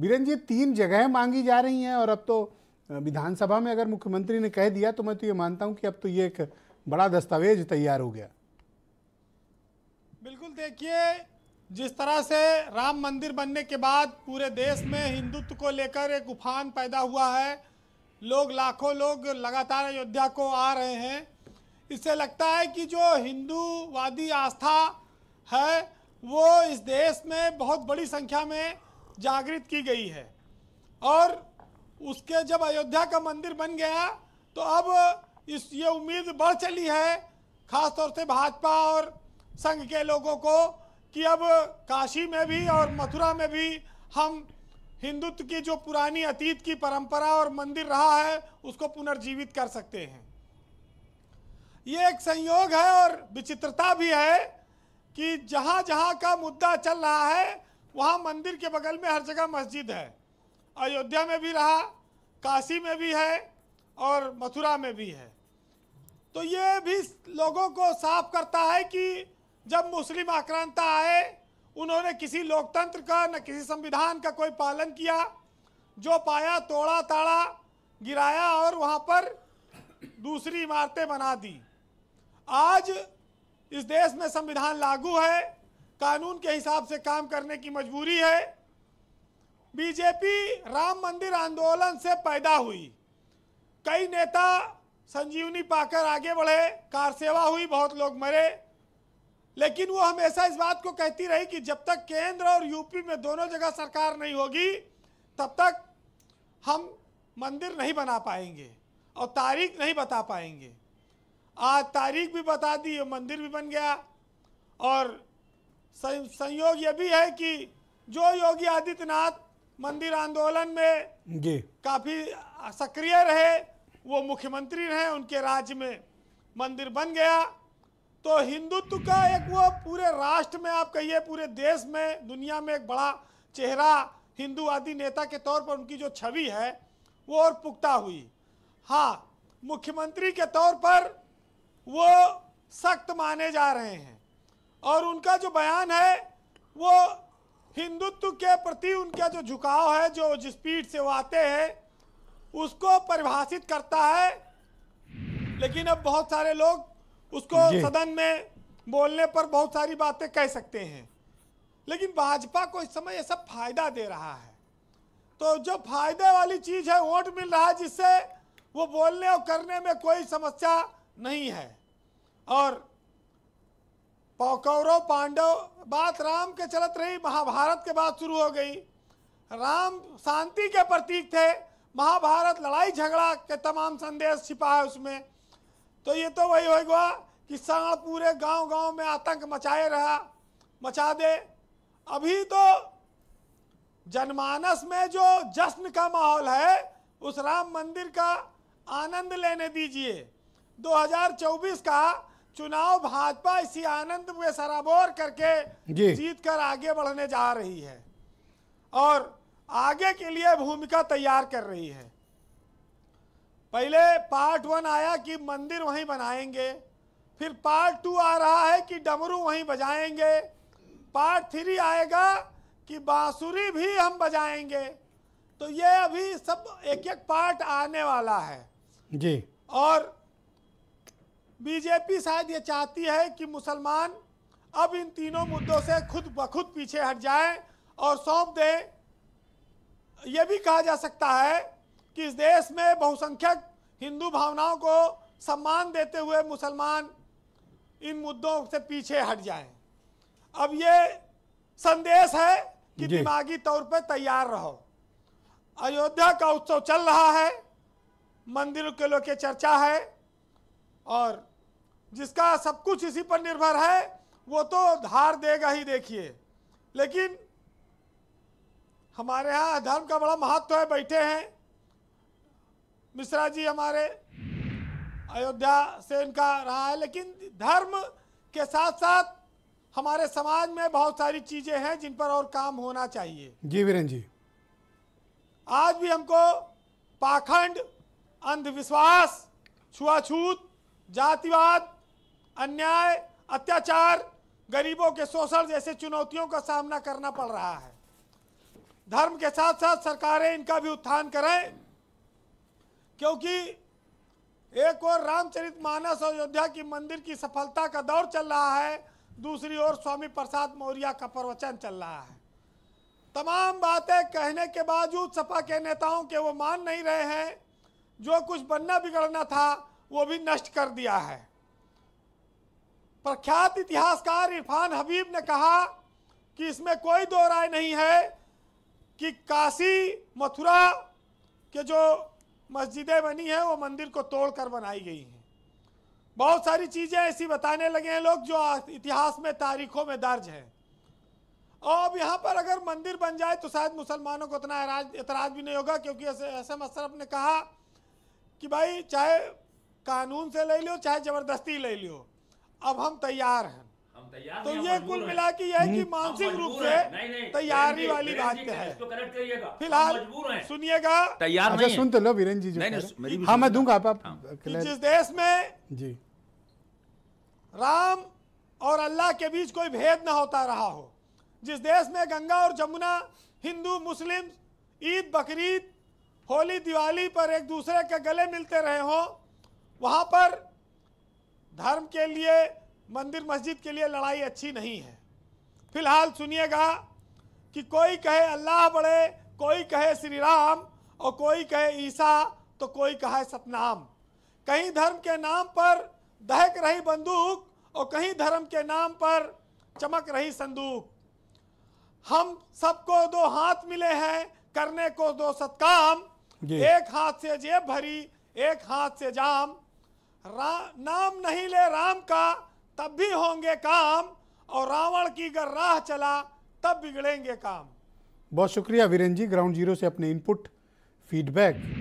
बीरन जी तीन जगहें मांगी जा रही हैं और अब तो विधानसभा में अगर मुख्यमंत्री ने कह दिया तो मैं तो ये मानता हूँ कि अब तो ये एक बड़ा दस्तावेज तैयार हो गया बिल्कुल देखिए जिस तरह से राम मंदिर बनने के बाद पूरे देश में हिंदुत्व को लेकर एक उफान पैदा हुआ है लोग लाखों लोग लगातार अयोध्या को आ रहे हैं इससे लगता है कि जो हिंदूवादी आस्था है वो इस देश में बहुत बड़ी संख्या में जागृत की गई है और उसके जब अयोध्या का मंदिर बन गया तो अब इस ये उम्मीद बढ़ चली है खासतौर से भाजपा और संघ के लोगों को कि अब काशी में भी और मथुरा में भी हम हिंदुत्व की जो पुरानी अतीत की परंपरा और मंदिर रहा है उसको पुनर्जीवित कर सकते हैं ये एक संयोग है और विचित्रता भी है कि जहाँ जहाँ का मुद्दा चल रहा है वहाँ मंदिर के बगल में हर जगह मस्जिद है अयोध्या में भी रहा काशी में भी है और मथुरा में भी है तो ये भी लोगों को साफ करता है कि जब मुस्लिम आक्रांता आए उन्होंने किसी लोकतंत्र का न किसी संविधान का कोई पालन किया जो पाया तोड़ा ताड़ा गिराया और वहाँ पर दूसरी इमारतें बना दी आज इस देश में संविधान लागू है कानून के हिसाब से काम करने की मजबूरी है बीजेपी राम मंदिर आंदोलन से पैदा हुई कई नेता संजीवनी पाकर आगे बढ़े कार सेवा हुई बहुत लोग मरे लेकिन वो हमेशा इस बात को कहती रही कि जब तक केंद्र और यूपी में दोनों जगह सरकार नहीं होगी तब तक हम मंदिर नहीं बना पाएंगे और तारीख नहीं बता पाएंगे आज तारीख भी बता दी और मंदिर भी बन गया और संयोग यह भी है कि जो योगी आदित्यनाथ मंदिर आंदोलन में जी काफी सक्रिय रहे वो मुख्यमंत्री रहे उनके राज्य में मंदिर बन गया तो हिंदुत्व का एक वो पूरे राष्ट्र में आप कहिए पूरे देश में दुनिया में एक बड़ा चेहरा हिंदू आदि नेता के तौर पर उनकी जो छवि है वो और पुख्ता हुई हाँ मुख्यमंत्री के तौर पर वो सख्त माने जा रहे हैं और उनका जो बयान है वो हिंदुत्व के प्रति उनका जो झुकाव है जो जिस पीठ से वो आते हैं उसको परिभाषित करता है लेकिन अब बहुत सारे लोग उसको सदन में बोलने पर बहुत सारी बातें कह सकते हैं लेकिन भाजपा को इस समय ये सब फायदा दे रहा है तो जो फायदे वाली चीज है वोट मिल रहा है जिससे वो बोलने और करने में कोई समस्या नहीं है और कौरव पांडव बात राम के चलत रही महाभारत के बाद शुरू हो गई राम शांति के प्रतीक थे महाभारत लड़ाई झगड़ा के तमाम संदेश छिपा है उसमें तो ये तो वही होगा कि साण पूरे गांव गांव में आतंक मचाए रहा मचा दे अभी तो जनमानस में जो जश्न का माहौल है उस राम मंदिर का आनंद लेने दीजिए 2024 का चुनाव भाजपा इसी आनंद में सराबोर करके जीत कर आगे बढ़ने जा रही है और आगे के लिए भूमिका तैयार कर रही है पहले पार्ट वन आया कि मंदिर वहीं बनाएंगे फिर पार्ट टू आ रहा है कि डमरू वहीं बजाएंगे पार्ट थ्री आएगा कि बांसुरी भी हम बजाएंगे तो ये अभी सब एक एक पार्ट आने वाला है जी और बीजेपी शायद ये चाहती है कि मुसलमान अब इन तीनों मुद्दों से खुद ब खुद पीछे हट जाए और सौंप दें यह भी कहा जा सकता है कि इस देश में बहुसंख्यक हिंदू भावनाओं को सम्मान देते हुए मुसलमान इन मुद्दों से पीछे हट जाएं। अब ये संदेश है कि दिमागी तौर पर तैयार रहो अयोध्या का उत्सव चल रहा है मंदिरों के लोग चर्चा है और जिसका सब कुछ इसी पर निर्भर है वो तो धार देगा ही देखिए लेकिन हमारे यहाँ धर्म का बड़ा महत्व है बैठे हैं मिश्रा जी हमारे अयोध्या से इनका रहा है लेकिन धर्म के साथ साथ हमारे समाज में बहुत सारी चीजें हैं जिन पर और काम होना चाहिए जी वीरेन जी आज भी हमको पाखंड अंधविश्वास छुआछूत जातिवाद अन्याय अत्याचार गरीबों के शोषण जैसे चुनौतियों का सामना करना पड़ रहा है धर्म के साथ साथ सरकारें इनका भी उत्थान करें क्योंकि एक और रामचरित मानस अयोध्या की मंदिर की सफलता का दौर चल रहा है दूसरी ओर स्वामी प्रसाद मौर्य का प्रवचन चल रहा है तमाम बातें कहने के बावजूद सपा के नेताओं के वो मान नहीं रहे हैं जो कुछ बनना बिगड़ना था वो भी नष्ट कर दिया है प्रख्यात इतिहासकार इरफान हबीब ने कहा कि इसमें कोई दो राय नहीं है कि काशी मथुरा के जो मस्जिदें बनी हैं वो मंदिर को तोड़कर बनाई गई हैं बहुत सारी चीज़ें ऐसी बताने लगे हैं लोग जो इतिहास में तारीखों में दर्ज हैं और अब यहाँ पर अगर मंदिर बन जाए तो शायद मुसलमानों को उतना एतराज भी नहीं होगा क्योंकि एस एम अशरफ ने कहा कि भाई चाहे कानून से ले लियो चाहे ज़बरदस्ती ले लियो अब हम तैयार हैं हम तैयार तो ये कुल मिला के यह की हम्म। मानसिक रूप से तैयारी वाली बात है फिलहाल सुनिएगा तैयार अच्छा, सुन तो लो वीरेन जी हाँ मैं दूंगा आप हाँ। जिस देश में जी राम और अल्लाह के बीच कोई भेद न होता रहा हो जिस देश में गंगा और जमुना हिंदू मुस्लिम ईद बकरीद होली दिवाली पर एक दूसरे के गले मिलते रहे हो वहां पर धर्म के लिए मंदिर मस्जिद के लिए लड़ाई अच्छी नहीं है फिलहाल सुनिएगा कि कोई कहे अल्लाह बड़े कोई कहे श्री राम और कोई कहे ईसा तो कोई कहे सतनाम कहीं धर्म के नाम पर दहक रही बंदूक और कहीं धर्म के नाम पर चमक रही संदूक हम सबको दो हाथ मिले हैं करने को दो सत्काम एक हाथ से जेब भरी एक हाथ से जाम नाम नहीं ले राम का तब भी होंगे काम और रावण की अगर राह चला तब बिगड़ेंगे काम बहुत शुक्रिया वीरेन जी ग्राउंड जीरो से अपने इनपुट फीडबैक